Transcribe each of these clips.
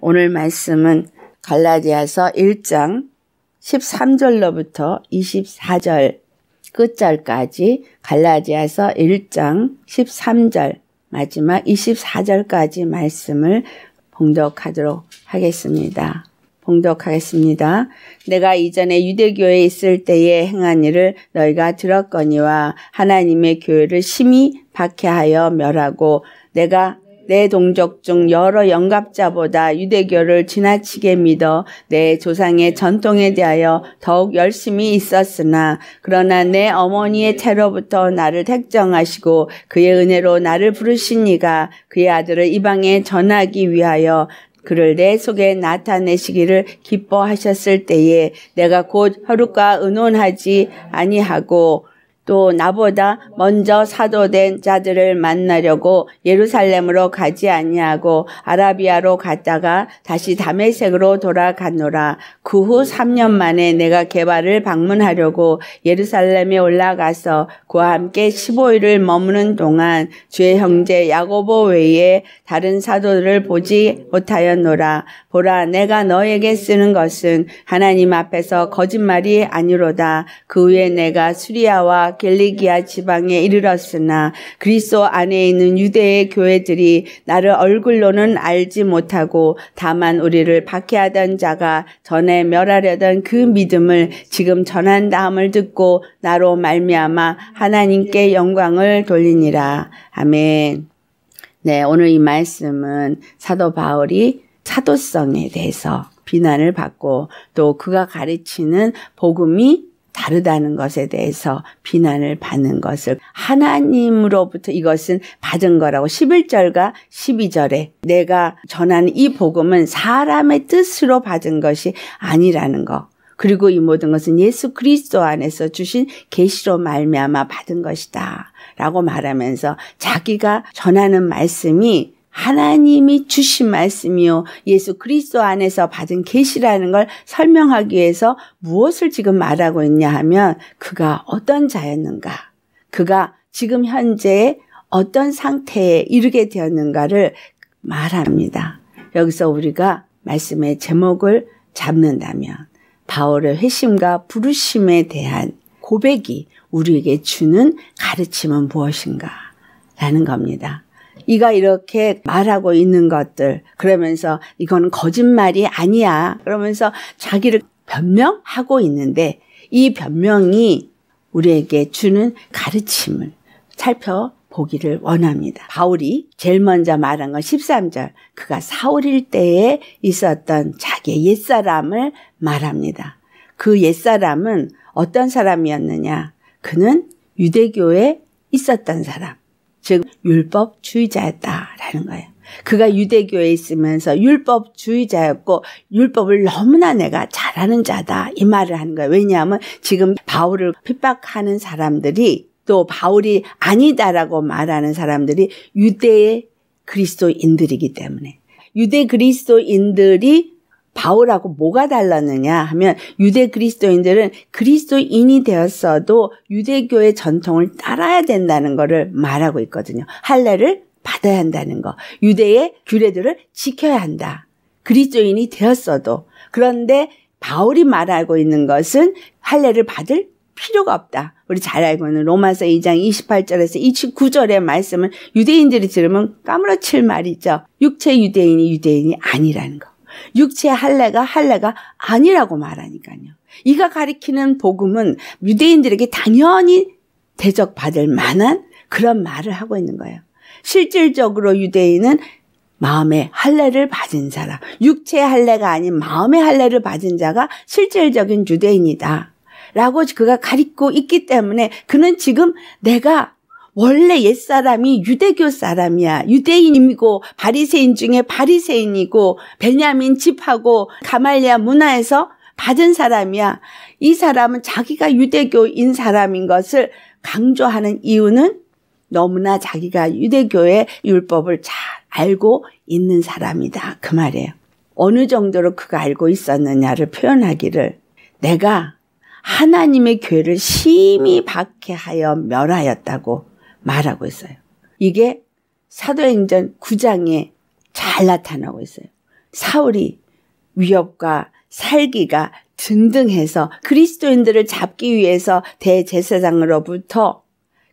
오늘 말씀은 갈라디아서 1장 13절로부터 24절 끝절까지 갈라디아서 1장 13절 마지막 24절까지 말씀을 봉독하도록 하겠습니다. 봉독하겠습니다. 내가 이전에 유대교에 있을 때에 행한 일을 너희가 들었거니와 하나님의 교회를 심히 박해하여 멸하고 내가 내 동족 중 여러 영갑자보다 유대교를 지나치게 믿어 내 조상의 전통에 대하여 더욱 열심히 있었으나 그러나 내 어머니의 채로부터 나를 택정하시고 그의 은혜로 나를 부르신 이가 그의 아들을 이방에 전하기 위하여 그를 내 속에 나타내시기를 기뻐하셨을 때에 내가 곧허육과 의논하지 아니하고 또 나보다 먼저 사도된 자들을 만나려고 예루살렘으로 가지 아니하고 아라비아로 갔다가 다시 담메색으로 돌아갔노라. 그 후 3년 만에 내가 개발을 방문하려고 예루살렘에 올라가서 그와 함께 15일을 머무는 동안 주의 형제 야고보 외에 다른 사도들을 보지 못하였노라. 보라 내가 너에게 쓰는 것은 하나님 앞에서 거짓말이 아니로다. 그 후에 내가 수리아와 갤리기아 지방에 이르렀으나 그리스도 안에 있는 유대의 교회들이 나를 얼굴로는 알지 못하고 다만 우리를 박해하던 자가 전에 멸하려던 그 믿음을 지금 전한다음을 듣고 나로 말미암아 하나님께 영광을 돌리니라. 아멘. 네, 오늘 이 말씀은 사도 바울이 차도성에 대해서 비난을 받고 또 그가 가르치는 복음이 다르다는 것에 대해서 비난을 받는 것을 하나님으로부터 이것은 받은 거라고 11절과 12절에 내가 전하는 이 복음은 사람의 뜻으로 받은 것이 아니라는 것 그리고 이 모든 것은 예수 그리스도 안에서 주신 계시로 말미암아 받은 것이다라고 말하면서 자기가 전하는 말씀이 하나님이 주신 말씀이요 예수 그리스도 안에서 받은 계시라는 걸 설명하기 위해서 무엇을 지금 말하고 있냐 하면 그가 어떤 자였는가 그가 지금 현재 어떤 상태에 이르게 되었는가를 말합니다. 여기서 우리가 말씀의 제목을 잡는다면 바울의 회심과 부르심에 대한 고백이 우리에게 주는 가르침은 무엇인가 라는 겁니다. 이가 이렇게 말하고 있는 것들 그러면서 이건 거짓말이 아니야 그러면서 자기를 변명하고 있는데 이 변명이 우리에게 주는 가르침을 살펴보기를 원합니다. 바울이 제일 먼저 말한 건 13절. 그가 사울일 때에 있었던 자기의 옛사람을 말합니다. 그 옛사람은 어떤 사람이었느냐? 그는 유대교에 있었던 사람. 즉 율법주의자였다라는 거예요. 그가 유대교에 있으면서 율법주의자였고 율법을 너무나 내가 잘하는 자다 이 말을 하는 거예요. 왜냐하면 지금 바울을 핍박하는 사람들이 또 바울이 아니다라고 말하는 사람들이 유대의 그리스도인들이기 때문에 유대 그리스도인들이 바울하고 뭐가 달랐느냐 하면 유대 그리스도인들은 그리스도인이 되었어도 유대교의 전통을 따라야 된다는 것을 말하고 있거든요. 할례를 받아야 한다는 거. 유대의 규례들을 지켜야 한다. 그리스도인이 되었어도 그런데 바울이 말하고 있는 것은 할례를 받을 필요가 없다. 우리 잘 알고 있는 로마서 2장 28절에서 29절의 말씀은 유대인들이 들으면 까무러칠 말이죠. 육체 유대인이 유대인이 아니라는 거. 육체 할례가 할례가 아니라고 말하니까요. 이가 가리키는 복음은 유대인들에게 당연히 대적받을 만한 그런 말을 하고 있는 거예요. 실질적으로 유대인은 마음의 할례를 받은 자라 육체 할례가 아닌 마음의 할례를 받은 자가 실질적인 유대인이다. 라고 그가 가리고 있기 때문에 그는 지금 내가 원래 옛사람이 유대교 사람이야. 유대인이고 바리새인 중에 바리새인이고 베냐민 집하고 가말리아 문화에서 받은 사람이야. 이 사람은 자기가 유대교인 사람인 것을 강조하는 이유는 너무나 자기가 유대교의 율법을 잘 알고 있는 사람이다. 그 말이에요. 어느 정도로 그가 알고 있었느냐를 표현하기를 내가 하나님의 교회를 심히 박해하여 멸하였다고 말하고 있어요. 이게 사도행전 9장에 잘 나타나고 있어요. 사울이 위협과 살기가 등등해서 그리스도인들을 잡기 위해서 대제사장으로부터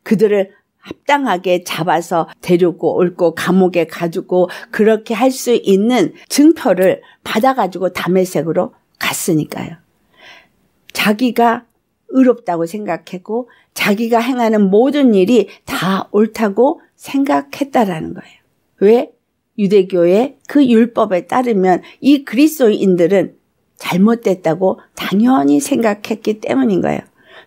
그들을 합당하게 잡아서 데리고 올고 감옥에 가지고 그렇게 할 수 있는 증표를 받아가지고 담에색으로 갔으니까요. 자기가 의롭다고 생각했고 자기가 행하는 모든 일이 다 옳다고 생각했다라는 거예요. 왜? 유대교의 그 율법에 따르면 이 그리스도인들은 잘못됐다고 당연히 생각했기 때문인 거예요.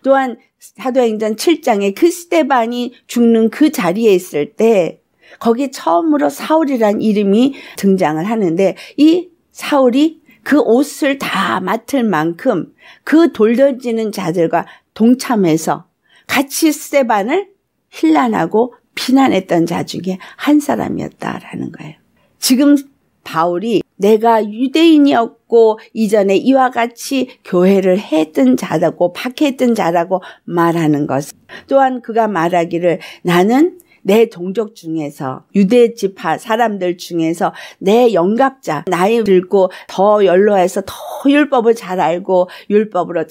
또한 사도행전 7장에 그 스테반이 죽는 그 자리에 있을 때 거기 처음으로 사울이란 이름이 등장을 하는데 이 사울이 그 옷을 다 맡을 만큼 그 돌던지는 자들과 동참해서 같이 스테반을 힐난하고 비난했던 자 중에 한 사람이었다라는 거예요. 지금 바울이 내가 유대인이었고 이전에 이와 같이 교회를 했던 자라고 박해했던 자라고 말하는 것. 또한 그가 말하기를 나는 내 종족 중에서 유대 지파 사람들 중에서 내 영갑자 나이 들고 더 연로해서 더 율법을 잘 알고 율법으로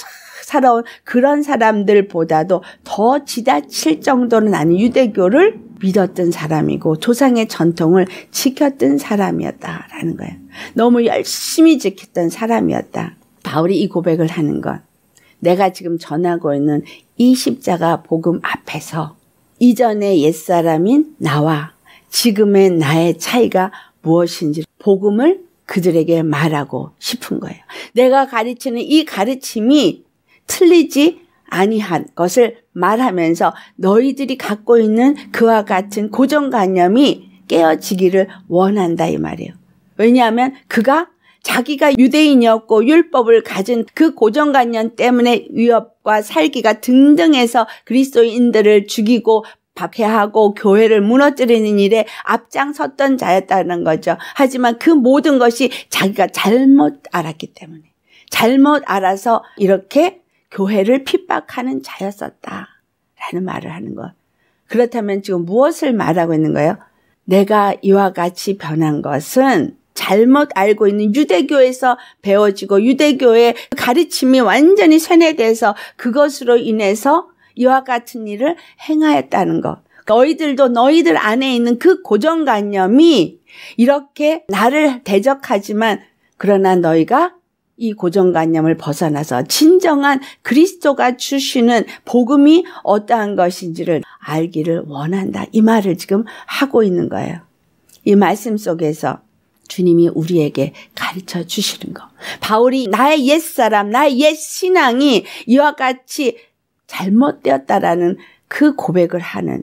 살아온 그런 사람들보다도 더 지나칠 정도는 아닌 유대교를 믿었던 사람이고 조상의 전통을 지켰던 사람이었다라는 거예요. 너무 열심히 지켰던 사람이었다. 바울이 이 고백을 하는 것. 내가 지금 전하고 있는 이 십자가 복음 앞에서 이전의 옛사람인 나와 지금의 나의 차이가 무엇인지 복음을 그들에게 말하고 싶은 거예요. 내가 가르치는 이 가르침이 틀리지 아니한 것을 말하면서 너희들이 갖고 있는 그와 같은 고정관념이 깨어지기를 원한다 이 말이에요. 왜냐하면 그가 자기가 유대인이었고 율법을 가진 그 고정관념 때문에 위협과 살기가 등등해서 그리스도인들을 죽이고 박해하고 교회를 무너뜨리는 일에 앞장섰던 자였다는 거죠. 하지만 그 모든 것이 자기가 잘못 알았기 때문에 잘못 알아서 이렇게 교회를 핍박하는 자였었다라는 말을 하는 것. 그렇다면 지금 무엇을 말하고 있는 거예요? 내가 이와 같이 변한 것은 잘못 알고 있는 유대교에서 배워지고 유대교의 가르침이 완전히 세뇌돼서 그것으로 인해서 이와 같은 일을 행하였다는 것. 그러니까 너희들도 너희들 안에 있는 그 고정관념이 이렇게 나를 대적하지만 그러나 너희가 이 고정관념을 벗어나서 진정한 그리스도가 주시는 복음이 어떠한 것인지를 알기를 원한다. 이 말을 지금 하고 있는 거예요. 이 말씀 속에서 주님이 우리에게 가르쳐 주시는 것. 바울이 나의 옛사람, 나의 옛 신앙이 이와 같이 잘못되었다라는 그 고백을 하는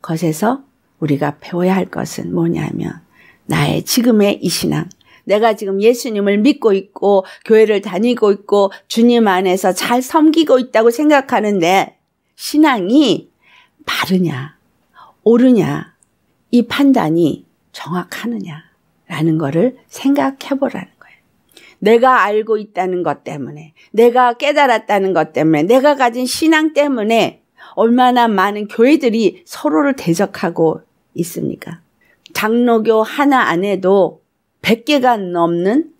것에서 우리가 배워야 할 것은 뭐냐면 나의 지금의 이 신앙, 내가 지금 예수님을 믿고 있고 교회를 다니고 있고 주님 안에서 잘 섬기고 있다고 생각하는데 신앙이 바르냐, 옳으냐, 이 판단이 정확하느냐. 라는 거를 생각해 보라는 거예요. 내가 알고 있다는 것 때문에, 내가 깨달았다는 것 때문에, 내가 가진 신앙 때문에 얼마나 많은 교회들이 서로를 대적하고 있습니까? 장로교 하나 안에도 100개가 넘는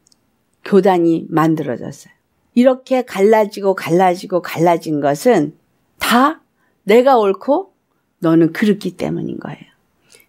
교단이 만들어졌어요. 이렇게 갈라지고 갈라지고 갈라진 것은 다 내가 옳고 너는 그렇기 때문인 거예요.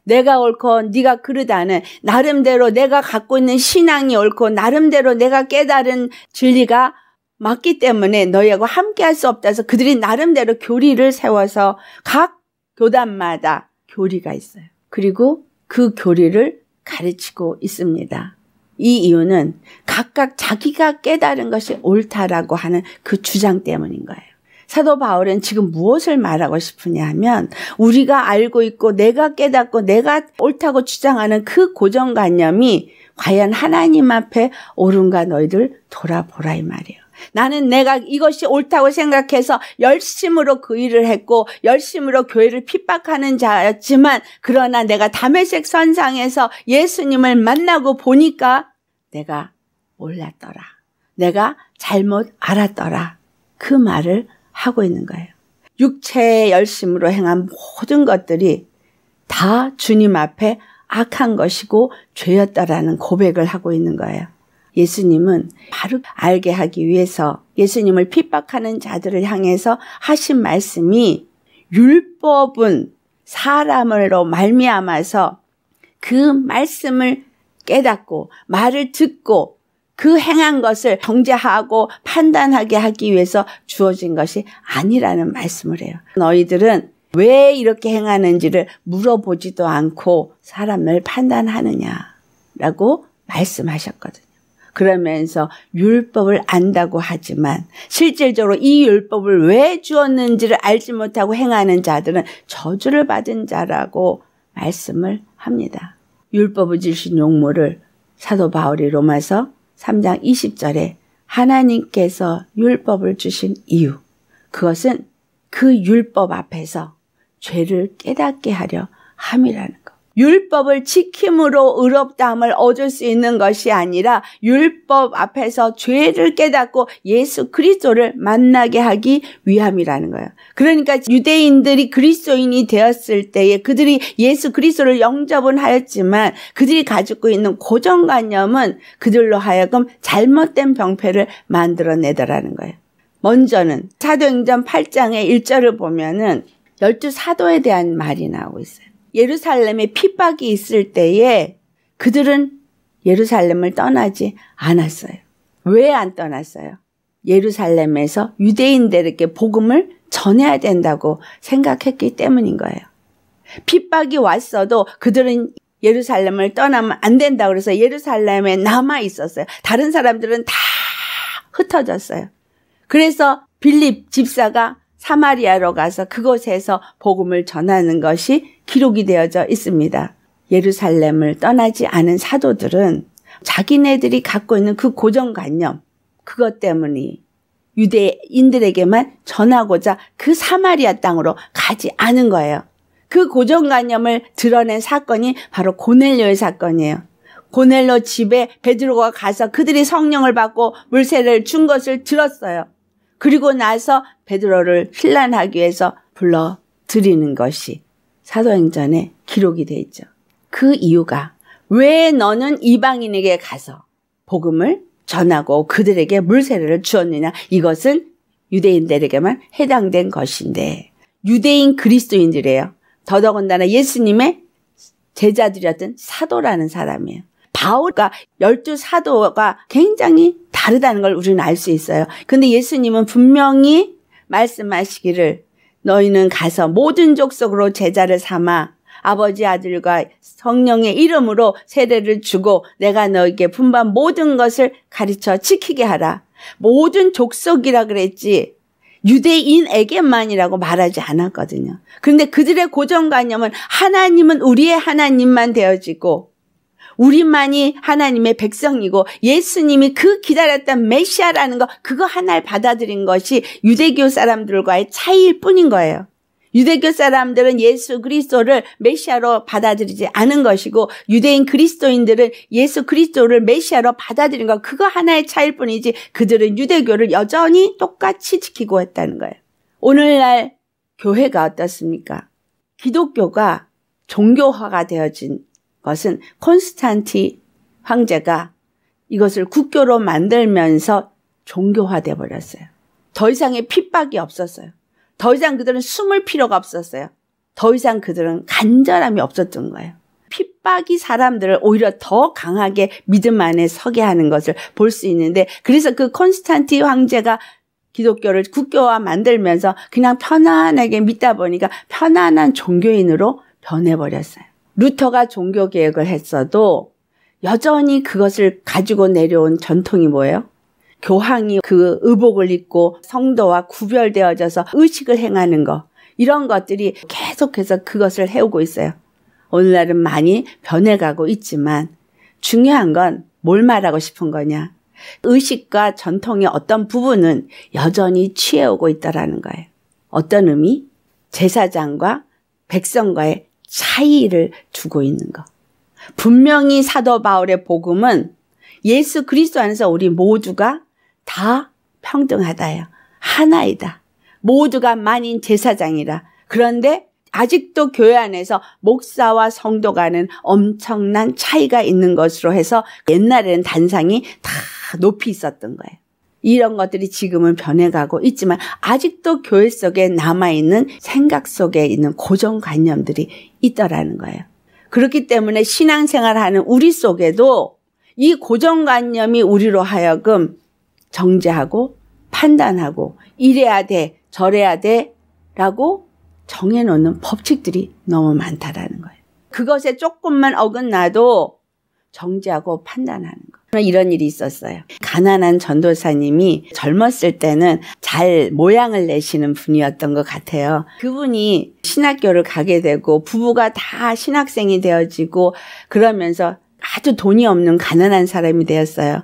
내가 옳고 네가 그르다는 나름대로 내가 갖고 있는 신앙이 옳고 나름대로 내가 깨달은 진리가 맞기 때문에 너희하고 함께 할 수 없다 해서 그들이 나름대로 교리를 세워서 각 교단마다 교리가 있어요. 그리고 그 교리를 가르치고 있습니다. 이 이유는 각각 자기가 깨달은 것이 옳다라고 하는 그 주장 때문인 거예요. 사도 바울은 지금 무엇을 말하고 싶으냐 하면 우리가 알고 있고 내가 깨닫고 내가 옳다고 주장하는 그 고정관념이 과연 하나님 앞에 옳은가 너희들 돌아보라 이 말이에요. 나는 내가 이것이 옳다고 생각해서 열심으로 그 일을 했고 열심으로 교회를 핍박하는 자였지만 그러나 내가 담에색 선상에서 예수님을 만나고 보니까 내가 몰랐더라. 내가 잘못 알았더라. 그 말을 하고 있는 거예요. 육체의 열심으로 행한 모든 것들이 다 주님 앞에 악한 것이고 죄였다라는 고백을 하고 있는 거예요. 예수님은 바로 알게 하기 위해서 예수님을 핍박하는 자들을 향해서 하신 말씀이 율법은 사람으로 말미암아서 그 말씀을 깨닫고 말을 듣고 그 행한 것을 정제하고 판단하게 하기 위해서 주어진 것이 아니라는 말씀을 해요. 너희들은 왜 이렇게 행하는지를 물어보지도 않고 사람을 판단하느냐라고 말씀하셨거든요. 그러면서 율법을 안다고 하지만 실질적으로 이 율법을 왜 주었는지를 알지 못하고 행하는 자들은 저주를 받은 자라고 말씀을 합니다. 율법을 주신 용모를 사도 바울이 로마서 3장 20절에 하나님께서 율법을 주신 이유, 그것은 그 율법 앞에서 죄를 깨닫게 하려 함이라는 율법을 지킴으로 의롭다함을 얻을 수 있는 것이 아니라 율법 앞에서 죄를 깨닫고 예수 그리스도를 만나게 하기 위함이라는 거예요. 그러니까 유대인들이 그리스도인이 되었을 때에 그들이 예수 그리스도를 영접은 하였지만 그들이 가지고 있는 고정관념은 그들로 하여금 잘못된 병폐를 만들어내더라는 거예요. 먼저는 사도행전 8장의 1절을 보면은 12 사도에 대한 말이 나오고 있어요. 예루살렘에 핍박이 있을 때에 그들은 예루살렘을 떠나지 않았어요. 왜 안 떠났어요? 예루살렘에서 유대인들에게 복음을 전해야 된다고 생각했기 때문인 거예요. 핍박이 왔어도 그들은 예루살렘을 떠나면 안 된다 그래서 예루살렘에 남아 있었어요. 다른 사람들은 다 흩어졌어요. 그래서 빌립 집사가 사마리아로 가서 그곳에서 복음을 전하는 것이 기록이 되어져 있습니다. 예루살렘을 떠나지 않은 사도들은 자기네들이 갖고 있는 그 고정관념, 그것 때문에 유대인들에게만 전하고자 그 사마리아 땅으로 가지 않은 거예요. 그 고정관념을 드러낸 사건이 바로 고넬료의 사건이에요. 고넬로 집에 베드로가 가서 그들이 성령을 받고 물세를 준 것을 들었어요. 그리고 나서 베드로를 신란하기 위해서 불러 들이는 것이 사도행전에 기록이 되어 있죠. 그 이유가 왜 너는 이방인에게 가서 복음을 전하고 그들에게 물세례를 주었느냐 이것은 유대인들에게만 해당된 것인데 유대인 그리스도인들이에요. 더더군다나 예수님의 제자들이었던 사도라는 사람이에요. 바울과 열두 사도가 굉장히 다르다는 걸 우리는 알 수 있어요. 근데 예수님은 분명히 말씀하시기를 너희는 가서 모든 족속으로 제자를 삼아 아버지 아들과 성령의 이름으로 세례를 주고 내가 너에게 분반 모든 것을 가르쳐 지키게 하라. 모든 족속이라 그랬지 유대인에게만이라고 말하지 않았거든요. 그런데 그들의 고정관념은 하나님은 우리의 하나님만 되어지고 우리만이 하나님의 백성이고 예수님이 그 기다렸던 메시아라는 거 그거 하나를 받아들인 것이 유대교 사람들과의 차이일 뿐인 거예요. 유대교 사람들은 예수 그리스도를 메시아로 받아들이지 않은 것이고 유대인 그리스도인들은 예수 그리스도를 메시아로 받아들인 것 그거 하나의 차이일 뿐이지 그들은 유대교를 여전히 똑같이 지키고 했다는 거예요. 오늘날 교회가 어떻습니까? 기독교가 종교화가 되어진 것은 콘스탄티 황제가 이것을 국교로 만들면서 종교화돼 버렸어요. 더 이상의 핍박이 없었어요. 더 이상 그들은 숨을 필요가 없었어요. 더 이상 그들은 간절함이 없었던 거예요. 핍박이 사람들을 오히려 더 강하게 믿음 안에 서게 하는 것을 볼 수 있는데 그래서 그 콘스탄티 황제가 기독교를 국교화 만들면서 그냥 편안하게 믿다 보니까 편안한 종교인으로 변해버렸어요. 루터가 종교 개혁을 했어도 여전히 그것을 가지고 내려온 전통이 뭐예요? 교황이 그 의복을 입고 성도와 구별되어져서 의식을 행하는 것 이런 것들이 계속해서 그것을 해오고 있어요. 오늘날은 많이 변해가고 있지만 중요한 건 뭘 말하고 싶은 거냐? 의식과 전통의 어떤 부분은 여전히 취해오고 있다라는 거예요. 어떤 의미? 제사장과 백성과의 차이를 두고 있는 것. 분명히 사도 바울의 복음은 예수 그리스도 안에서 우리 모두가 다 평등하다요. 하나이다. 모두가 만인 제사장이라. 그런데 아직도 교회 안에서 목사와 성도 간은 엄청난 차이가 있는 것으로 해서 옛날에는 단상이 다 높이 있었던 거예요. 이런 것들이 지금은 변해가고 있지만 아직도 교회 속에 남아있는 생각 속에 있는 고정관념들이 있더라는 거예요. 그렇기 때문에 신앙생활하는 우리 속에도 이 고정관념이 우리로 하여금 정제하고 판단하고 이래야 돼, 저래야 돼 라고 정해놓는 법칙들이 너무 많다라는 거예요. 그것에 조금만 어긋나도 정제하고 판단하는 거. 이런 일이 있었어요. 가난한 전도사님이 젊었을 때는 잘 모양을 내시는 분이었던 것 같아요. 그분이 신학교를 가게 되고 부부가 다 신학생이 되어지고 그러면서 아주 돈이 없는 가난한 사람이 되었어요.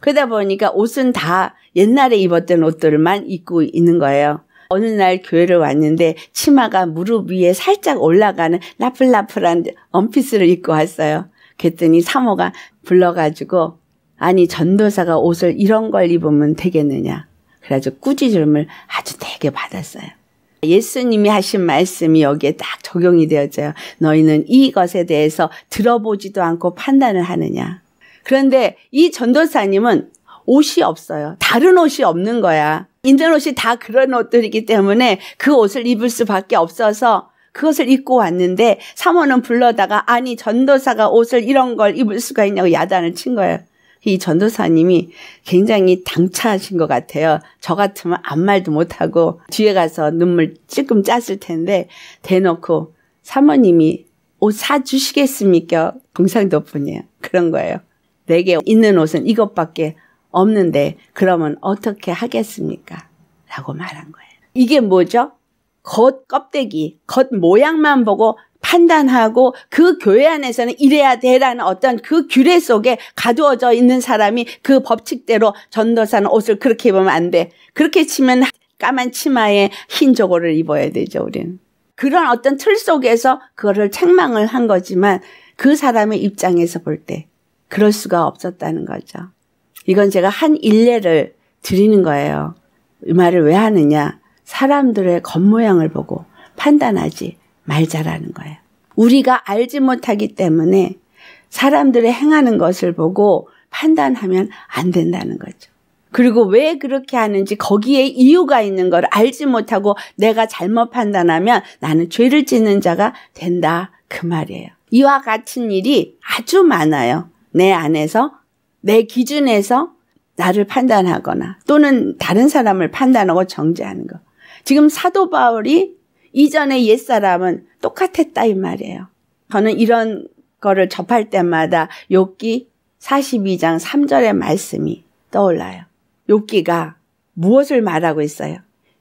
그러다 보니까 옷은 다 옛날에 입었던 옷들만 입고 있는 거예요. 어느 날 교회를 왔는데 치마가 무릎 위에 살짝 올라가는 라플라플한 원피스를 입고 왔어요. 그랬더니 사모가 불러가지고 아니 전도사가 옷을 이런 걸 입으면 되겠느냐. 그래서 꾸짖음을 아주 되게 받았어요. 예수님이 하신 말씀이 여기에 딱 적용이 되었어요. 너희는 이것에 대해서 들어보지도 않고 판단을 하느냐. 그런데 이 전도사님은 옷이 없어요. 다른 옷이 없는 거야. 인던 옷이 다 그런 옷들이기 때문에 그 옷을 입을 수밖에 없어서 그것을 입고 왔는데 사모는 불러다가 아니 전도사가 옷을 이런 걸 입을 수가 있냐고 야단을 친 거예요. 이 전도사님이 굉장히 당차하신 것 같아요. 저 같으면 아무 말도 못하고 뒤에 가서 눈물 찔끔 짰을 텐데 대놓고 사모님이 옷 사주시겠습니까? 동상도 분이에요 그런 거예요. 내게 있는 옷은 이것밖에 없는데 그러면 어떻게 하겠습니까? 라고 말한 거예요. 이게 뭐죠? 겉 껍데기, 겉 모양만 보고 판단하고 그 교회 안에서는 이래야 되라는 어떤 그 규례 속에 가두어져 있는 사람이 그 법칙대로 전도사는 옷을 그렇게 입으면 안 돼. 그렇게 치면 까만 치마에 흰조거를 입어야 되죠, 우리는. 그런 어떤 틀 속에서 그거를 책망을 한 거지만 그 사람의 입장에서 볼 때 그럴 수가 없었다는 거죠. 이건 제가 한 일례를 드리는 거예요. 이 말을 왜 하느냐? 사람들의 겉모양을 보고 판단하지 말자라는 거예요. 우리가 알지 못하기 때문에 사람들의 행하는 것을 보고 판단하면 안 된다는 거죠. 그리고 왜 그렇게 하는지 거기에 이유가 있는 걸 알지 못하고 내가 잘못 판단하면 나는 죄를 짓는 자가 된다. 그 말이에요. 이와 같은 일이 아주 많아요. 내 안에서, 내 기준에서 나를 판단하거나 또는 다른 사람을 판단하고 정죄하는 거. 지금 사도 바울이 이전의 옛사람은 똑같았다 이 말이에요. 저는 이런 거를 접할 때마다 욥기 42장 3절의 말씀이 떠올라요. 욥기가 무엇을 말하고 있어요?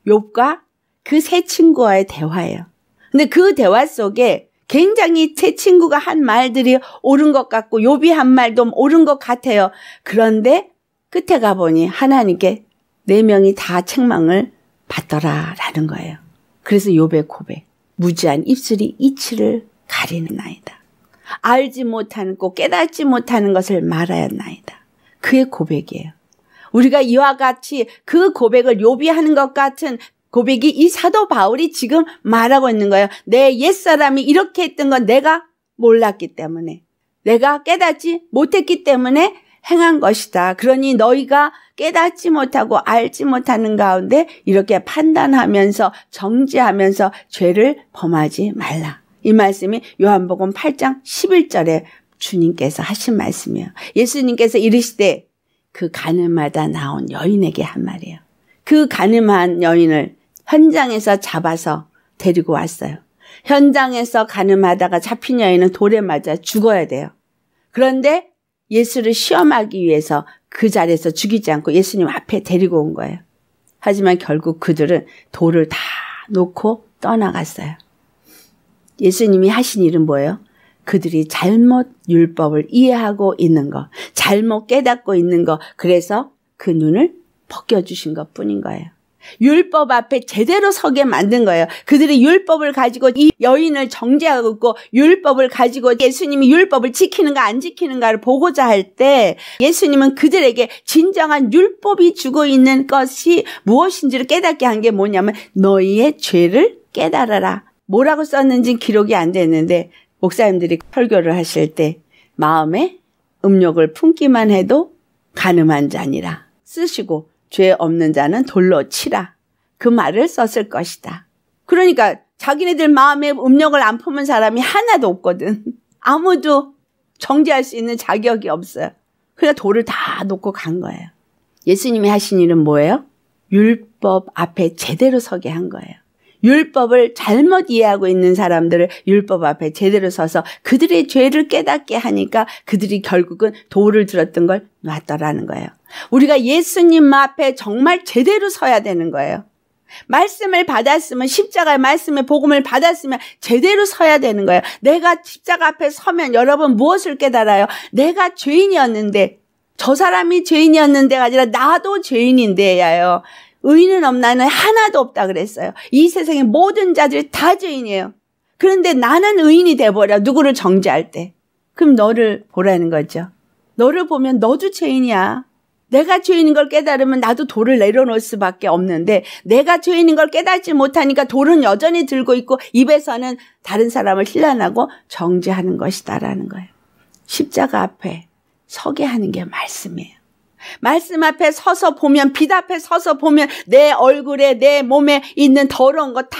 욥과 그 새 친구와의 대화예요. 근데 그 대화 속에 굉장히 제 친구가 한 말들이 옳은 것 같고 요비 한 말도 옳은 것 같아요. 그런데 끝에 가보니 하나님께 네 명이 다 책망을 받더라라는 거예요. 그래서 요배 고백. 무지한 입술이 이치를 가리는 나이다. 알지 못하는 꼭 깨닫지 못하는 것을 말하였나이다. 그의 고백이에요. 우리가 이와 같이 그 고백을 요비하는 것 같은 고백이 이 사도 바울이 지금 말하고 있는 거예요. 내 옛사람이 이렇게 했던 건 내가 몰랐기 때문에 내가 깨닫지 못했기 때문에 행한 것이다. 그러니 너희가 깨닫지 못하고 알지 못하는 가운데 이렇게 판단하면서 정지하면서 죄를 범하지 말라. 이 말씀이 요한복음 8장 11절에 주님께서 하신 말씀이에요. 예수님께서 이르시되 그 가늠마다 나온 여인에게 한 말이에요. 그 가늠한 여인을 현장에서 잡아서 데리고 왔어요. 현장에서 가늠하다가 잡힌 여인은 돌에 맞아 죽어야 돼요. 그런데 예수를 시험하기 위해서 그 자리에서 죽이지 않고 예수님 앞에 데리고 온 거예요. 하지만 결국 그들은 돌을 다 놓고 떠나갔어요. 예수님이 하신 일은 뭐예요? 그들이 잘못 율법을 이해하고 있는 거, 잘못 깨닫고 있는 거, 그래서 그 눈을 벗겨주신 것 뿐인 거예요. 율법 앞에 제대로 서게 만든 거예요. 그들이 율법을 가지고 이 여인을 정죄하고 있고 율법을 가지고 예수님이 율법을 지키는가 안 지키는가를 보고자 할 때 예수님은 그들에게 진정한 율법이 주고 있는 것이 무엇인지를 깨닫게 한 게 뭐냐면 너희의 죄를 깨달아라. 뭐라고 썼는지 기록이 안 됐는데 목사님들이 설교를 하실 때 마음에 음욕을 품기만 해도 가늠한 자니라 쓰시고 죄 없는 자는 돌로 치라. 그 말을 썼을 것이다. 그러니까 자기네들 마음에 음력을 안 품은 사람이 하나도 없거든. 아무도 정지할수 있는 자격이 없어요. 그러니까 돌을 다 놓고 간 거예요. 예수님이 하신 일은 뭐예요? 율법 앞에 제대로 서게 한 거예요. 율법을 잘못 이해하고 있는 사람들을 율법 앞에 제대로 서서 그들의 죄를 깨닫게 하니까 그들이 결국은 돌을 들었던 걸 놨더라는 거예요. 우리가 예수님 앞에 정말 제대로 서야 되는 거예요. 말씀을 받았으면 십자가의 말씀의 복음을 받았으면 제대로 서야 되는 거예요. 내가 십자가 앞에 서면 여러분 무엇을 깨달아요? 내가 죄인이었는데 저 사람이 죄인이었는데가 아니라 나도 죄인인데예요. 의인은 없나는 하나도 없다 그랬어요. 이 세상의 모든 자들이 다 죄인이에요. 그런데 나는 의인이 돼버려 누구를 정죄할 때. 그럼 너를 보라는 거죠. 너를 보면 너도 죄인이야. 내가 죄인인 걸 깨달으면 나도 돌을 내려놓을 수밖에 없는데 내가 죄인인 걸 깨닫지 못하니까 돌은 여전히 들고 있고 입에서는 다른 사람을 신란하고 정죄하는 것이다라는 거예요. 십자가 앞에 서게 하는 게 말씀이에요. 말씀 앞에 서서 보면 빛 앞에 서서 보면 내 얼굴에 내 몸에 있는 더러운 거다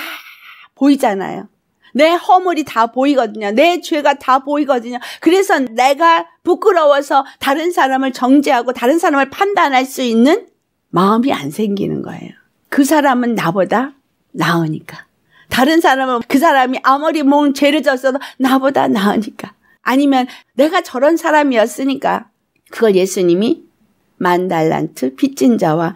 보이잖아요. 내 허물이 다 보이거든요. 내 죄가 다 보이거든요. 그래서 내가 부끄러워서 다른 사람을 정죄하고 다른 사람을 판단할 수 있는 마음이 안 생기는 거예요. 그 사람은 나보다 나으니까. 다른 사람은 그 사람이 아무리 몸 죄를 졌어도 나보다 나으니까. 아니면 내가 저런 사람이었으니까. 그걸 예수님이 만 달란트 빚진 자와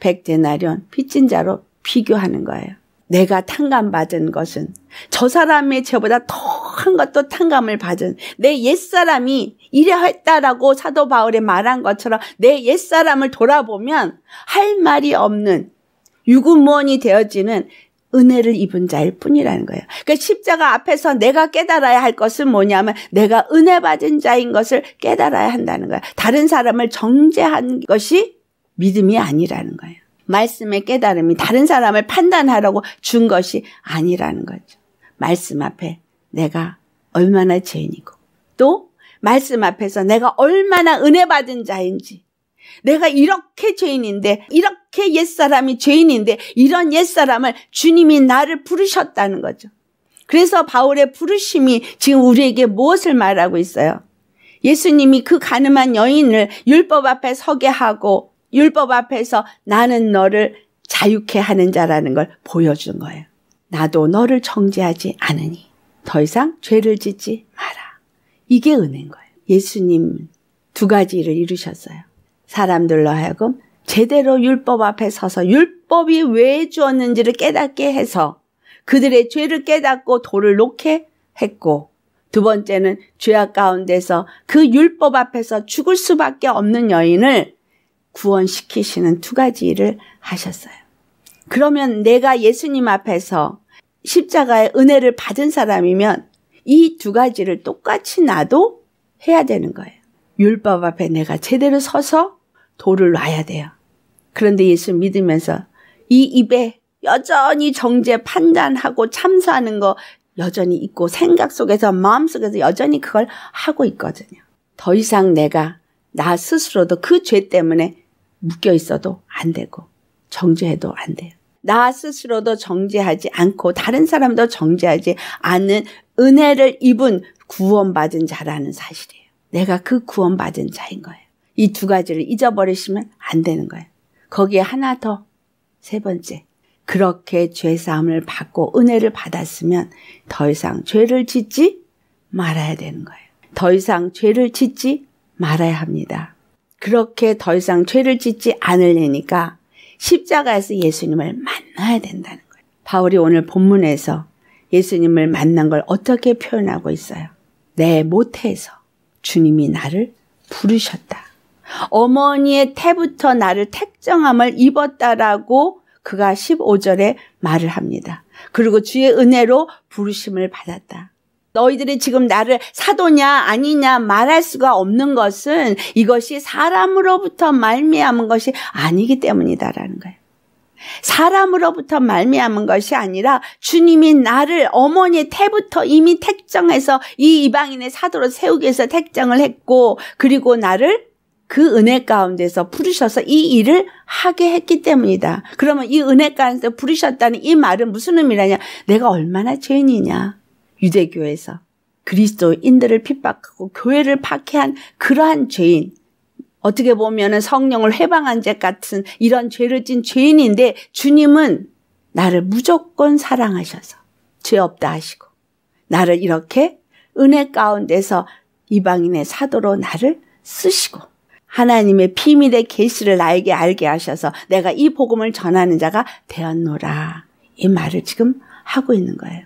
백데나리 빚진 자로 비교하는 거예요. 내가 탕감받은 것은 저 사람의 죄보다 더한 것도 탕감을 받은 내 옛사람이 이래 했다라고 사도 바울이 말한 것처럼 내 옛사람을 돌아보면 할 말이 없는 유구무원이 되어지는 은혜를 입은 자일 뿐이라는 거예요. 그러니까 십자가 앞에서 내가 깨달아야 할 것은 뭐냐면 내가 은혜 받은 자인 것을 깨달아야 한다는 거예요. 다른 사람을 정죄한 것이 믿음이 아니라는 거예요. 말씀의 깨달음이 다른 사람을 판단하라고 준 것이 아니라는 거죠. 말씀 앞에 내가 얼마나 죄인이고 또 말씀 앞에서 내가 얼마나 은혜 받은 자인지 내가 이렇게 죄인인데 이렇게 옛사람이 죄인인데 이런 옛사람을 주님이 나를 부르셨다는 거죠. 그래서 바울의 부르심이 지금 우리에게 무엇을 말하고 있어요? 예수님이 그 가늠한 여인을 율법 앞에 서게 하고 율법 앞에서 나는 너를 자유케 하는 자라는 걸 보여준 거예요. 나도 너를 정죄하지 않으니 더 이상 죄를 짓지 마라. 이게 은혜인 거예요. 예수님 두 가지를 이루셨어요. 사람들로 하여금 제대로 율법 앞에 서서 율법이 왜 주었는지를 깨닫게 해서 그들의 죄를 깨닫고 돌을 놓게 했고 두 번째는 죄악 가운데서 그 율법 앞에서 죽을 수밖에 없는 여인을 구원시키시는 두 가지 일을 하셨어요. 그러면 내가 예수님 앞에서 십자가의 은혜를 받은 사람이면 이 두 가지를 똑같이 나도 해야 되는 거예요. 율법 앞에 내가 제대로 서서 도를 놔야 돼요. 그런데 예수 믿으면서 이 입에 여전히 정제 판단하고 참수하는 거 여전히 있고 생각 속에서 마음 속에서 여전히 그걸 하고 있거든요. 더 이상 내가 나 스스로도 그 죄 때문에 묶여 있어도 안 되고 정죄해도 안 돼요. 나 스스로도 정죄하지 않고 다른 사람도 정죄하지 않는 은혜를 입은 구원받은 자라는 사실이에요. 내가 그 구원받은 자인 거예요. 이 두 가지를 잊어버리시면 안 되는 거예요. 거기에 하나 더 세 번째 그렇게 죄 사함을 받고 은혜를 받았으면 더 이상 죄를 짓지 말아야 되는 거예요. 더 이상 죄를 짓지 말아야 합니다. 그렇게 더 이상 죄를 짓지 않으려니까 십자가에서 예수님을 만나야 된다는 거예요. 바울이 오늘 본문에서 예수님을 만난 걸 어떻게 표현하고 있어요? 내 모태에서 주님이 나를 부르셨다. 어머니의 태부터 나를 택정함을 입었다라고 그가 15절에 말을 합니다. 그리고 주의 은혜로 부르심을 받았다. 너희들이 지금 나를 사도냐 아니냐 말할 수가 없는 것은 이것이 사람으로부터 말미암은 것이 아니기 때문이다라는 거예요. 사람으로부터 말미암은 것이 아니라 주님이 나를 어머니 태부터 이미 택정해서 이 이방인의 사도로 세우기 위해서 택정을 했고 그리고 나를 그 은혜 가운데서 부르셔서 이 일을 하게 했기 때문이다. 그러면 이 은혜 가운데서 부르셨다는 이 말은 무슨 의미라냐? 내가 얼마나 죄인이냐? 유대교에서 그리스도인들을 핍박하고 교회를 파괴한 그러한 죄인 어떻게 보면 성령을 해방한 죄 같은 이런 죄를 진 죄인인데 주님은 나를 무조건 사랑하셔서 죄 없다 하시고 나를 이렇게 은혜 가운데서 이방인의 사도로 나를 쓰시고 하나님의 비밀의 계시를 나에게 알게 하셔서 내가 이 복음을 전하는 자가 되었노라 이 말을 지금 하고 있는 거예요.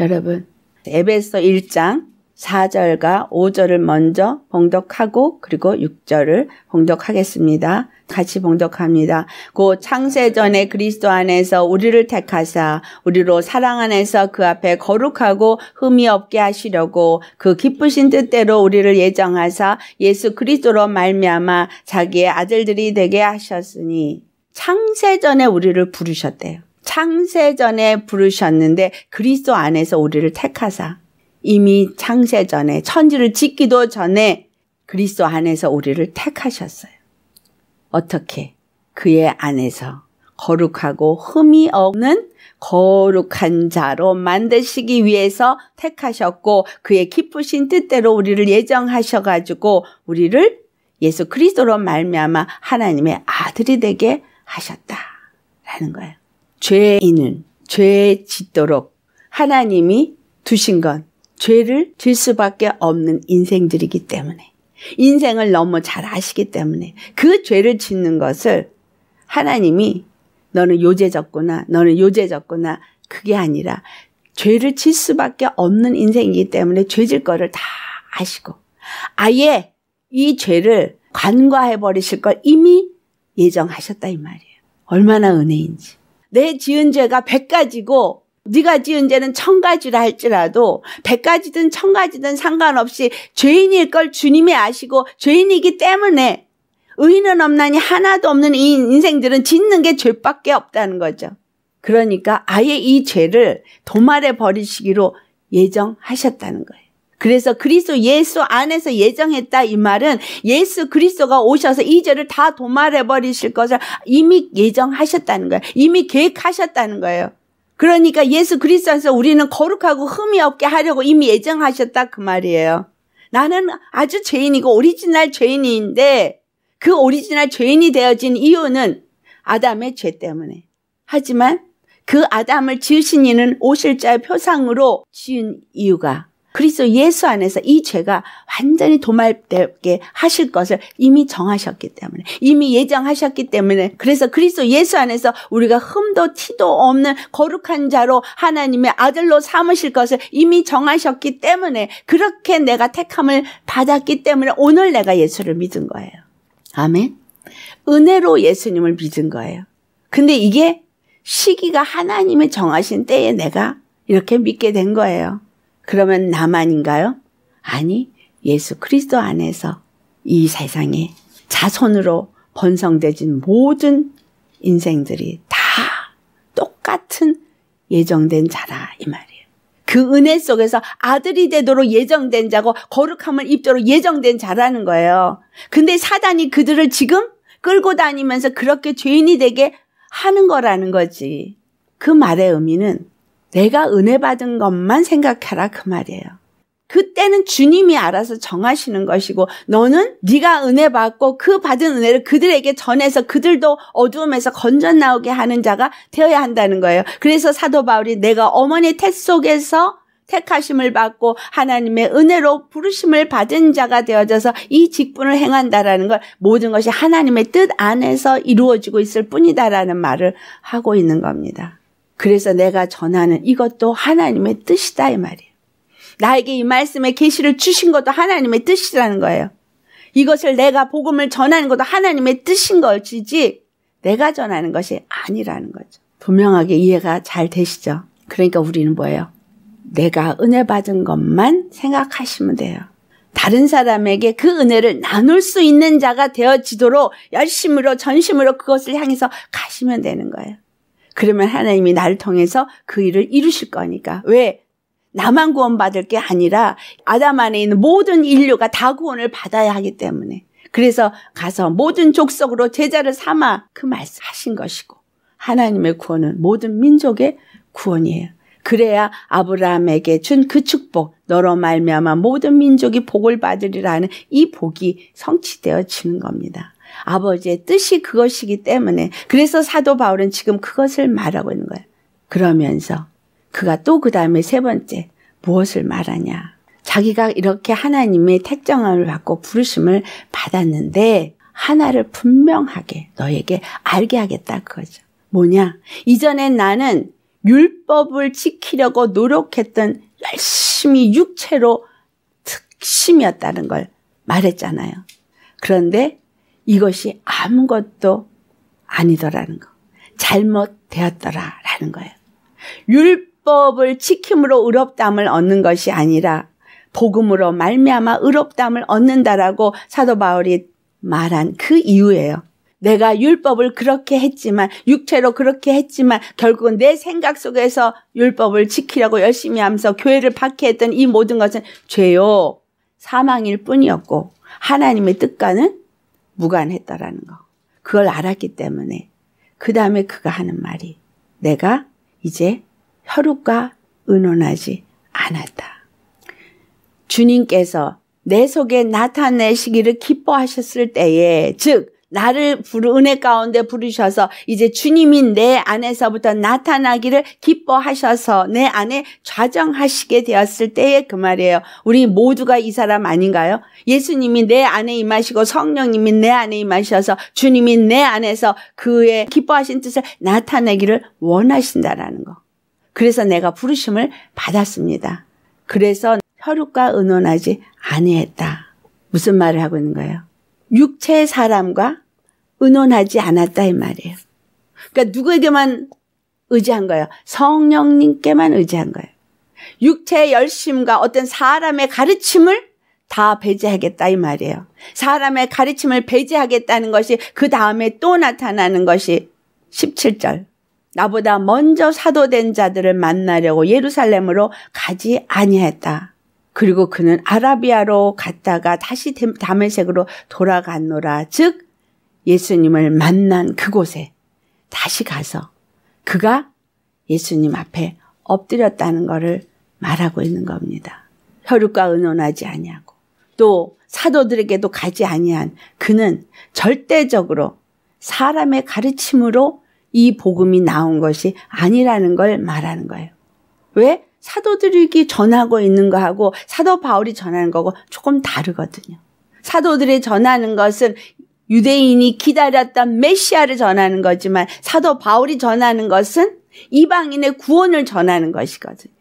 여러분 에베소 1장 4절과 5절을 먼저 봉독하고 그리고 6절을 봉독하겠습니다. 같이 봉독합니다. 곧 창세전에 그리스도 안에서 우리를 택하사 우리로 사랑 안에서 그 앞에 거룩하고 흠이 없게 하시려고 그 기쁘신 뜻대로 우리를 예정하사 예수 그리스도로 말미암아 자기의 아들들이 되게 하셨으니 창세전에 우리를 부르셨대요. 창세전에 부르셨는데 그리스도 안에서 우리를 택하사 이미 창세전에 천지를 짓기도 전에 그리스도 안에서 우리를 택하셨어요. 어떻게? 그의 안에서 거룩하고 흠이 없는 거룩한 자로 만드시기 위해서 택하셨고 그의 기쁘신 뜻대로 우리를 예정하셔 가지고 우리를 예수 그리스도로 말미암아 하나님의 아들이 되게 하셨다라는 거예요. 죄인은 죄 짓도록 하나님이 두신 건 죄를 질 수밖에 없는 인생들이기 때문에 인생을 너무 잘 아시기 때문에 그 죄를 짓는 것을 하나님이 너는 요제졌구나 너는 요제졌구나 그게 아니라 죄를 질 수밖에 없는 인생이기 때문에 죄질 거를 다 아시고 아예 이 죄를 관과해 버리실 걸 이미 예정하셨다 이 말이에요. 얼마나 은혜인지. 내 지은 죄가 100가지고 네가 지은 죄는 1000가지라 할지라도 100가지든 1000가지든 상관없이 죄인일 걸 주님이 아시고 죄인이기 때문에 의인은 없나니 하나도 없는 이 인생들은 짓는 게 죄밖에 없다는 거죠. 그러니까 아예 이 죄를 도말해 버리시기로 예정하셨다는 거예요. 그래서 그리스도 예수 안에서 예정했다 이 말은 예수 그리스도가 오셔서 이 죄를 다 도말해 버리실 것을 이미 예정하셨다는 거예요. 이미 계획하셨다는 거예요. 그러니까 예수 그리스도 에서 우리는 거룩하고 흠이 없게 하려고 이미 예정하셨다 그 말이에요. 나는 아주 죄인이고 오리지널 죄인인데 그 오리지널 죄인이 되어진 이유는 아담의 죄 때문에. 하지만 그 아담을 지으신 이는 오실 자의 표상으로 지은 이유가 그리스도 예수 안에서 이 죄가 완전히 도말되게 하실 것을 이미 정하셨기 때문에 이미 예정하셨기 때문에 그래서 그리스도 예수 안에서 우리가 흠도 티도 없는 거룩한 자로 하나님의 아들로 삼으실 것을 이미 정하셨기 때문에 그렇게 내가 택함을 받았기 때문에 오늘 내가 예수를 믿은 거예요. 아멘. 은혜로 예수님을 믿은 거예요. 근데 이게 시기가 하나님의 정하신 때에 내가 이렇게 믿게 된 거예요. 그러면 나만인가요? 아니, 예수 그리스도 안에서 이 세상에 자손으로 번성되진 모든 인생들이 다 똑같은 예정된 자라 이 말이에요. 그 은혜 속에서 아들이 되도록 예정된 자고 거룩함을 입도록 예정된 자라는 거예요. 근데 사단이 그들을 지금 끌고 다니면서 그렇게 죄인이 되게 하는 거라는 거지. 그 말의 의미는 내가 은혜 받은 것만 생각하라 그 말이에요. 그때는 주님이 알아서 정하시는 것이고 너는 네가 은혜 받고 그 받은 은혜를 그들에게 전해서 그들도 어두움에서 건져 나오게 하는 자가 되어야 한다는 거예요. 그래서 사도 바울이 내가 어머니 태 속에서 택하심을 받고 하나님의 은혜로 부르심을 받은 자가 되어져서 이 직분을 행한다라는 걸 모든 것이 하나님의 뜻 안에서 이루어지고 있을 뿐이다라는 말을 하고 있는 겁니다. 그래서 내가 전하는 이것도 하나님의 뜻이다 이 말이에요. 나에게 이 말씀의 계시를 주신 것도 하나님의 뜻이라는 거예요. 이것을 내가 복음을 전하는 것도 하나님의 뜻인 것이지 내가 전하는 것이 아니라는 거죠. 분명하게 이해가 잘 되시죠? 그러니까 우리는 뭐예요? 내가 은혜 받은 것만 생각하시면 돼요. 다른 사람에게 그 은혜를 나눌 수 있는 자가 되어지도록 열심으로 전심으로 그것을 향해서 가시면 되는 거예요. 그러면 하나님이 나를 통해서 그 일을 이루실 거니까. 왜? 나만 구원받을 게 아니라 아담 안에 있는 모든 인류가 다 구원을 받아야 하기 때문에. 그래서 가서 모든 족속으로 제자를 삼아 그 말씀하신 것이고 하나님의 구원은 모든 민족의 구원이에요. 그래야 아브라함에게 준 그 축복 너로 말미암아 모든 민족이 복을 받으리라는 이 복이 성취되어지는 겁니다. 아버지의 뜻이 그것이기 때문에 그래서 사도 바울은 지금 그것을 말하고 있는 거예요. 그러면서 그가 또 그 다음에 세 번째 무엇을 말하냐. 자기가 이렇게 하나님의 택정함을 받고 부르심을 받았는데 하나를 분명하게 너에게 알게 하겠다 그거죠. 뭐냐? 이전엔 나는 율법을 지키려고 노력했던 열심히 육체로 특심이었다는 걸 말했잖아요. 그런데 이것이 아무것도 아니더라는 거. 잘못되었더라라는 거예요. 율법을 지킴으로 의롭담을 얻는 것이 아니라 복음으로 말미암아 의롭담을 얻는다라고 사도 바울이 말한 그 이유예요. 내가 율법을 그렇게 했지만 육체로 그렇게 했지만 결국은 내 생각 속에서 율법을 지키려고 열심히 하면서 교회를 박해했던 이 모든 것은 죄요 사망일 뿐이었고 하나님의 뜻과는 무관했다라는 거. 그걸 알았기 때문에 그 다음에 그가 하는 말이 내가 이제 혈육과 의논하지 않았다. 주님께서 내 속에 나타내시기를 기뻐하셨을 때에 즉 나를 부르, 은혜 가운데 부르셔서 이제 주님이 내 안에서부터 나타나기를 기뻐하셔서 내 안에 좌정하시게 되었을 때의그 말이에요. 우리 모두가 이 사람 아닌가요? 예수님이 내 안에 임하시고 성령님이 내 안에 임하셔서 주님이 내 안에서 그의 기뻐하신 뜻을 나타내기를 원하신다라는 거. 그래서 내가 부르심을 받았습니다. 그래서 혈육과 의논하지 아니했다. 무슨 말을 하고 있는 거예요? 육체 사람과 의논하지 않았다 이 말이에요. 그러니까 누구에게만 의지한 거예요. 성령님께만 의지한 거예요. 육체의 열심과 어떤 사람의 가르침을 다 배제하겠다 이 말이에요. 사람의 가르침을 배제하겠다는 것이 그 다음에 또 나타나는 것이 17절. 나보다 먼저 사도된 자들을 만나려고 예루살렘으로 가지 아니했다. 그리고 그는 아라비아로 갔다가 다시 다메색으로 돌아갔노라. 즉 예수님을 만난 그곳에 다시 가서 그가 예수님 앞에 엎드렸다는 것을 말하고 있는 겁니다. 혈육과 의논하지 아니하고 또 사도들에게도 가지 아니한 그는 절대적으로 사람의 가르침으로 이 복음이 나온 것이 아니라는 걸 말하는 거예요. 왜? 사도들이 전하고 있는 거하고 사도 바울이 전하는 거고 조금 다르거든요. 사도들이 전하는 것은 유대인이 기다렸던 메시아를 전하는 거지만 사도 바울이 전하는 것은 이방인의 구원을 전하는 것이거든요.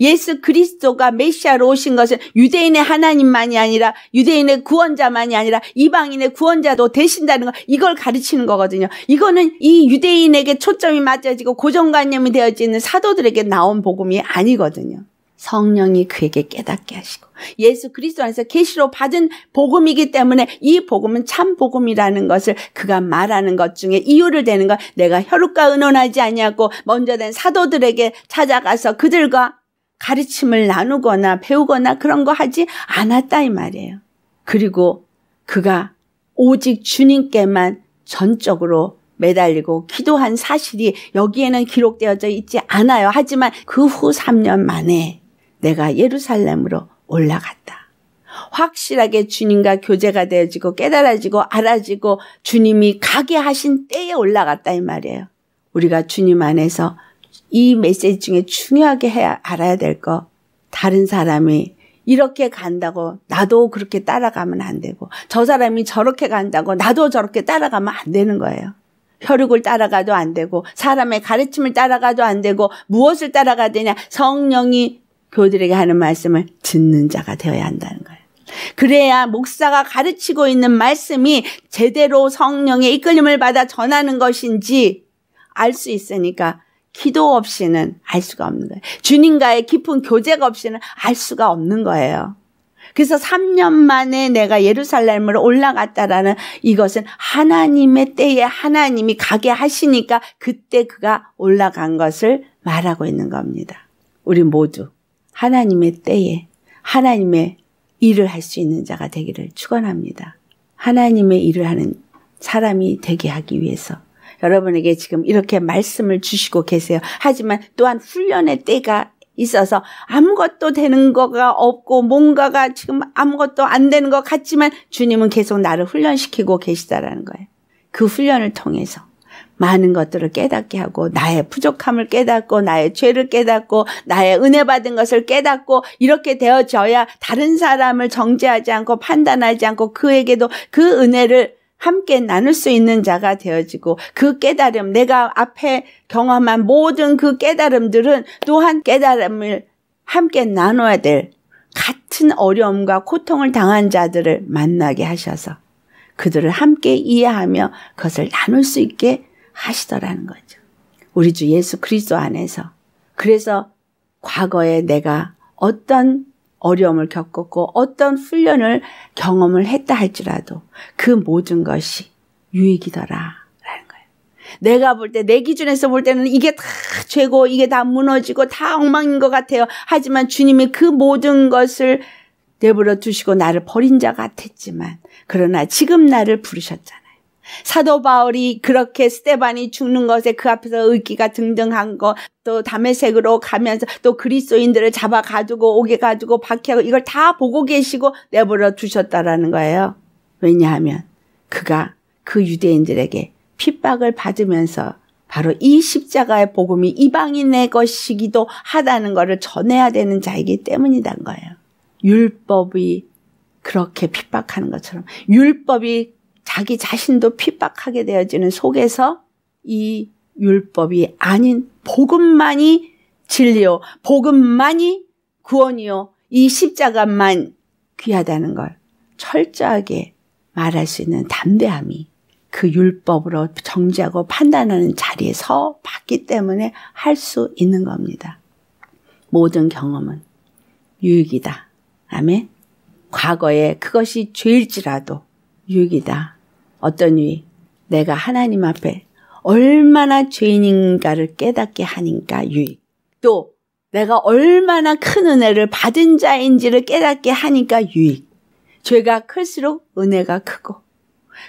예수 그리스도가 메시아로 오신 것은 유대인의 하나님만이 아니라 유대인의 구원자만이 아니라 이방인의 구원자도 되신다는 거 이걸 가르치는 거거든요. 이거는 이 유대인에게 초점이 맞춰지고 고정관념이 되어지는 사도들에게 나온 복음이 아니거든요. 성령이 그에게 깨닫게 하시고 예수 그리스도 안에서 계시로 받은 복음이기 때문에 이 복음은 참 복음이라는 것을 그가 말하는 것 중에 이유를 대는 건 내가 혈육과 의논하지 아니하고 먼저 된 사도들에게 찾아가서 그들과 가르침을 나누거나 배우거나 그런 거 하지 않았다 이 말이에요. 그리고 그가 오직 주님께만 전적으로 매달리고 기도한 사실이 여기에는 기록되어져 있지 않아요. 하지만 그 후 3년 만에 내가 예루살렘으로 올라갔다. 확실하게 주님과 교제가 되어지고 깨달아지고 알아지고 주님이 가게 하신 때에 올라갔다 이 말이에요. 우리가 주님 안에서 이 메시지 중에 중요하게 해야, 알아야 될 거. 다른 사람이 이렇게 간다고 나도 그렇게 따라가면 안 되고 저 사람이 저렇게 간다고 나도 저렇게 따라가면 안 되는 거예요. 혈육을 따라가도 안 되고 사람의 가르침을 따라가도 안 되고 무엇을 따라가야 되냐 성령이 교들에게 하는 말씀을 듣는 자가 되어야 한다는 거예요. 그래야 목사가 가르치고 있는 말씀이 제대로 성령의 이끌림을 받아 전하는 것인지 알 수 있으니까 기도 없이는 알 수가 없는 거예요. 주님과의 깊은 교제가 없이는 알 수가 없는 거예요. 그래서 3년 만에 내가 예루살렘으로 올라갔다라는 이것은 하나님의 때에 하나님이 가게 하시니까 그때 그가 올라간 것을 말하고 있는 겁니다. 우리 모두 하나님의 때에 하나님의 일을 할 수 있는 자가 되기를 축원합니다. 하나님의 일을 하는 사람이 되게 하기 위해서 여러분에게 지금 이렇게 말씀을 주시고 계세요. 하지만 또한 훈련의 때가 있어서 아무것도 되는 거가 없고 뭔가가 지금 아무것도 안 되는 것 같지만 주님은 계속 나를 훈련시키고 계시다라는 거예요. 그 훈련을 통해서 많은 것들을 깨닫게 하고 나의 부족함을 깨닫고 나의 죄를 깨닫고 나의 은혜 받은 것을 깨닫고 이렇게 되어져야 다른 사람을 정죄하지 않고 판단하지 않고 그에게도 그 은혜를 함께 나눌 수 있는 자가 되어지고 그 깨달음 내가 앞에 경험한 모든 그 깨달음들은 또한 깨달음을 함께 나눠야 될 같은 어려움과 고통을 당한 자들을 만나게 하셔서 그들을 함께 이해하며 그것을 나눌 수 있게 하시더라는 거죠. 우리 주 예수 그리스도 안에서 그래서 과거에 내가 어떤 어려움을 겪었고 어떤 훈련을 경험을 했다 할지라도 그 모든 것이 유익이더라. 내가 볼 때, 내 기준에서 볼 때는 이게 다 죄고, 이게 다 무너지고, 다 엉망인 것 같아요. 하지만 주님이 그 모든 것을 내버려 두시고 나를 버린 자 같았지만, 그러나 지금 나를 부르셨잖아요. 사도 바울이 그렇게 스테반이 죽는 것에 그 앞에서 의기가 등등한 것, 또 담에색으로 가면서 또 그리스도인들을 잡아 가지고 오게 가지고 박해하고 이걸 다 보고 계시고 내버려 두셨다라는 거예요. 왜냐하면 그가 그 유대인들에게 핍박을 받으면서 바로 이 십자가의 복음이 이방인의 것이기도 하다는 것을 전해야 되는 자이기 때문이란 거예요. 율법이 그렇게 핍박하는 것처럼 율법이 자기 자신도 핍박하게 되어지는 속에서 이 율법이 아닌 복음만이 진리요, 복음만이 구원이요, 이 십자가만 귀하다는 걸 철저하게 말할 수 있는 담대함이 그 율법으로 정지하고 판단하는 자리에 서 봤기 때문에 할 수 있는 겁니다. 모든 경험은 유익이다. 아멘. 과거에 그것이 죄일지라도 유익이다. 어떤 위 내가 하나님 앞에 얼마나 죄인인가를 깨닫게 하니까 유익. 또 내가 얼마나 큰 은혜를 받은 자인지를 깨닫게 하니까 유익. 죄가 클수록 은혜가 크고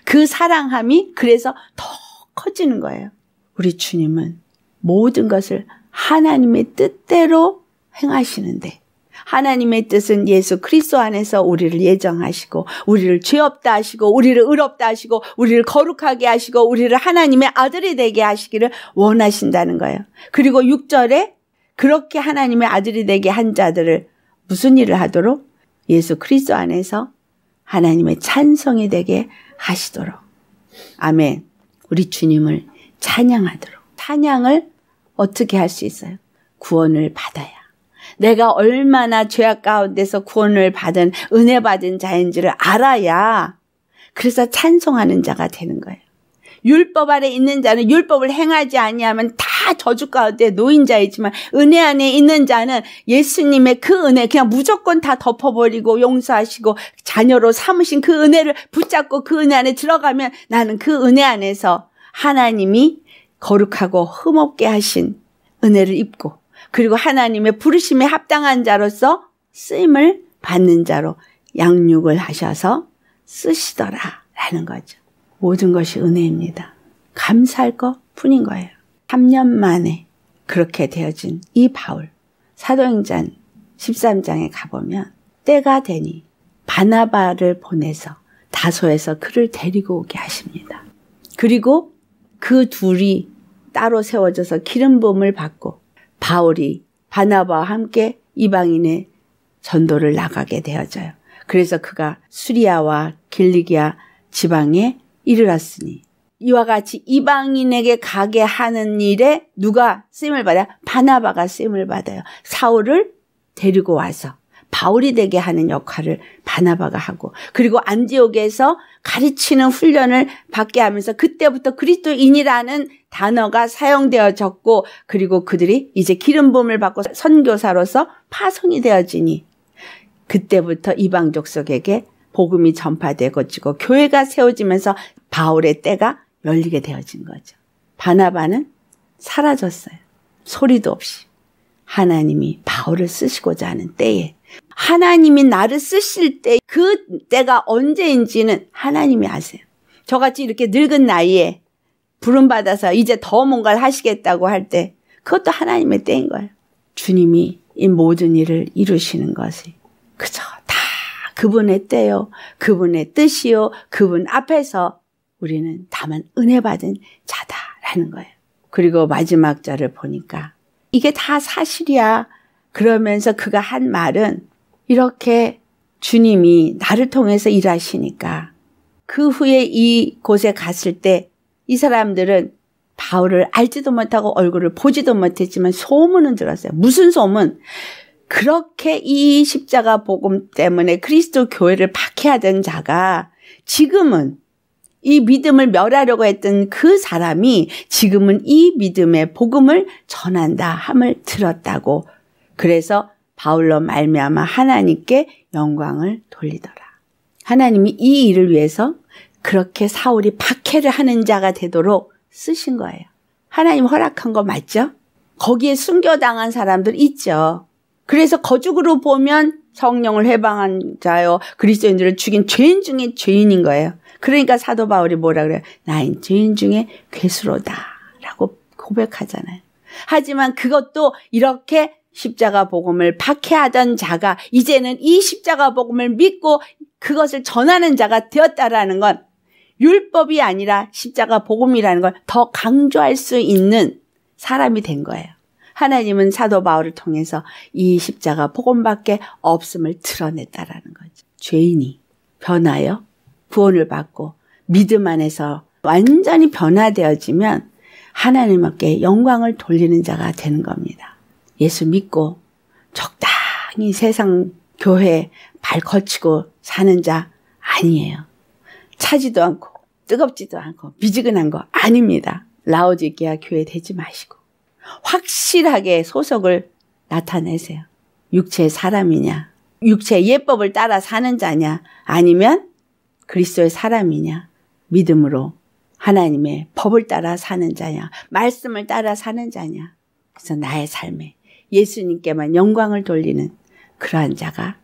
그 사랑함이 그래서 더 커지는 거예요. 우리 주님은 모든 것을 하나님의 뜻대로 행하시는데 하나님의 뜻은 예수 그리스도 안에서 우리를 예정하시고 우리를 죄 없다 하시고 우리를 의롭다 하시고 우리를 거룩하게 하시고 우리를 하나님의 아들이 되게 하시기를 원하신다는 거예요. 그리고 6절에 그렇게 하나님의 아들이 되게 한 자들을 무슨 일을 하도록 예수 그리스도 안에서 하나님의 찬송이 되게 하시도록 아멘. 우리 주님을 찬양하도록 찬양을 어떻게 할 수 있어요? 구원을 받아야 내가 얼마나 죄악 가운데서 구원을 받은 은혜 받은 자인지를 알아야 그래서 찬송하는 자가 되는 거예요. 율법 아래 있는 자는 율법을 행하지 아니하면 다 저주 가운데 노인 자이지만 은혜 안에 있는 자는 예수님의 그 은혜 그냥 무조건 다 덮어버리고 용서하시고 자녀로 삼으신 그 은혜를 붙잡고 그 은혜 안에 들어가면 나는 그 은혜 안에서 하나님이 거룩하고 흠없게 하신 은혜를 입고 그리고 하나님의 부르심에 합당한 자로서 쓰임을 받는 자로 양육을 하셔서 쓰시더라라는 거죠. 모든 것이 은혜입니다. 감사할 것 뿐인 거예요. 3년 만에 그렇게 되어진 이 바울 사도행전 13장에 가보면 때가 되니 바나바를 보내서 다소에서 그를 데리고 오게 하십니다. 그리고 그 둘이 따로 세워져서 기름범을 받고 바울이 바나바와 함께 이방인의 전도를 나가게 되어져요. 그래서 그가 수리아와 길리기아 지방에 이르렀으니 이와 같이 이방인에게 가게 하는 일에 누가 쓰임을 받아 바나바가 쓰임을 받아요. 사울을 데리고 와서 바울이 되게 하는 역할을 바나바가 하고 그리고 안디옥에서 가르치는 훈련을 받게 하면서 그때부터 그리스도인이라는 단어가 사용되어졌고 그리고 그들이 이제 기름 부음을 받고 선교사로서 파송이 되어지니 그때부터 이방족 속에게 복음이 전파되고 지고 교회가 세워지면서 바울의 때가 열리게 되어진 거죠. 바나바는 사라졌어요. 소리도 없이 하나님이 바울을 쓰시고자 하는 때에 하나님이 나를 쓰실 때 그 때가 언제인지는 하나님이 아세요. 저같이 이렇게 늙은 나이에 부름받아서 이제 더 뭔가를 하시겠다고 할 때 그것도 하나님의 때인 거예요. 주님이 이 모든 일을 이루시는 것이 그저 다 그분의 때요. 그분의 뜻이요. 그분 앞에서 우리는 다만 은혜 받은 자다라는 거예요. 그리고 마지막 자를 보니까 이게 다 사실이야. 그러면서 그가 한 말은 이렇게 주님이 나를 통해서 일하시니까 그 후에 이 곳에 갔을 때 이 사람들은 바울을 알지도 못하고 얼굴을 보지도 못했지만 소문은 들었어요. 무슨 소문? 그렇게 이 십자가 복음 때문에 그리스도 교회를 박해하던 자가 지금은 이 믿음을 멸하려고 했던 그 사람이 지금은 이 믿음의 복음을 전한다 함을 들었다고 그래서 바울로 말미암아 하나님께 영광을 돌리더라. 하나님이 이 일을 위해서 그렇게 사울이 박해를 하는 자가 되도록 쓰신 거예요. 하나님 허락한 거 맞죠? 거기에 숨겨당한 사람들 있죠. 그래서 거죽으로 보면 성령을 해방한 자요 그리스도인들을 죽인 죄인 중에 죄인인 거예요. 그러니까 사도 바울이 뭐라 그래요? 나인 죄인 중에 괴수로다라고 고백하잖아요. 하지만 그것도 이렇게 십자가 복음을 박해하던 자가 이제는 이 십자가 복음을 믿고 그것을 전하는 자가 되었다라는 건 율법이 아니라 십자가 복음이라는 걸 더 강조할 수 있는 사람이 된 거예요. 하나님은 사도 바울을 통해서 이 십자가 복음밖에 없음을 드러냈다라는 거죠. 죄인이 변하여 구원을 받고 믿음 안에서 완전히 변화되어지면 하나님께 영광을 돌리는 자가 되는 겁니다. 예수 믿고 적당히 세상 교회 발 걸치고 사는 자 아니에요. 차지도 않고 뜨겁지도 않고 미지근한 거 아닙니다. 라오지기아 교회 되지 마시고 확실하게 소속을 나타내세요. 육체의 사람이냐, 육체의 예법을 따라 사는 자냐, 아니면 그리스도의 사람이냐, 믿음으로 하나님의 법을 따라 사는 자냐, 말씀을 따라 사는 자냐. 그래서 나의 삶에 예수님께만 영광을 돌리는 그러한 자가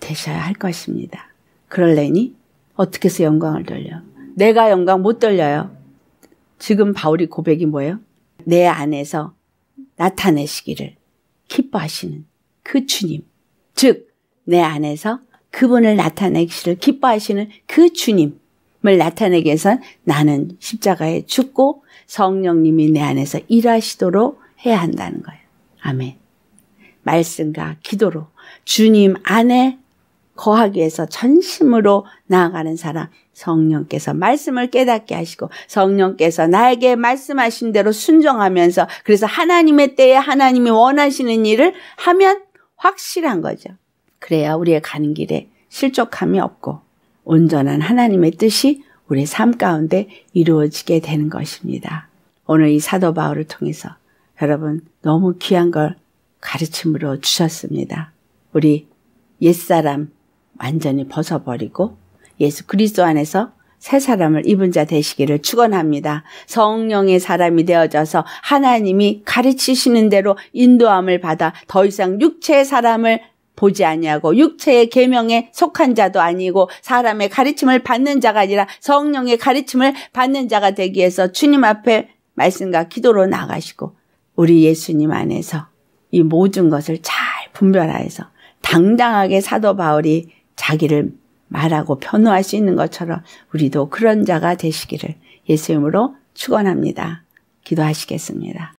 되셔야 할 것입니다. 그럴래니 어떻게 해서 영광을 돌려? 내가 영광 못 돌려요. 지금 바울이 고백이 뭐예요? 내 안에서 나타내시기를 기뻐하시는 그 주님. 즉, 내 안에서 그분을 나타내기를 기뻐하시는 그 주님을 나타내기 위해선 나는 십자가에 죽고 성령님이 내 안에서 일하시도록 해야 한다는 거예요. 아멘. 말씀과 기도로 주님 안에 거하기 위해서 전심으로 나아가는 사람 성령께서 말씀을 깨닫게 하시고 성령께서 나에게 말씀하신 대로 순종하면서 그래서 하나님의 때에 하나님이 원하시는 일을 하면 확실한 거죠. 그래야 우리의 가는 길에 실족함이 없고 온전한 하나님의 뜻이 우리의 삶 가운데 이루어지게 되는 것입니다. 오늘 이 사도 바울을 통해서 여러분 너무 귀한 걸 가르침으로 주셨습니다. 우리 옛사람 완전히 벗어버리고 예수 그리스도 안에서 새 사람을 입은 자 되시기를 축원합니다. 성령의 사람이 되어져서 하나님이 가르치시는 대로 인도함을 받아 더 이상 육체의 사람을 보지 아니하고 육체의 계명에 속한 자도 아니고 사람의 가르침을 받는 자가 아니라 성령의 가르침을 받는 자가 되기 위해서 주님 앞에 말씀과 기도로 나가시고 우리 예수님 안에서 이 모든 것을 잘 분별하여서 당당하게 사도 바울이 자기를 말하고 변호할 수 있는 것처럼 우리도 그런 자가 되시기를 예수 이으로 축원합니다. 기도하시겠습니다.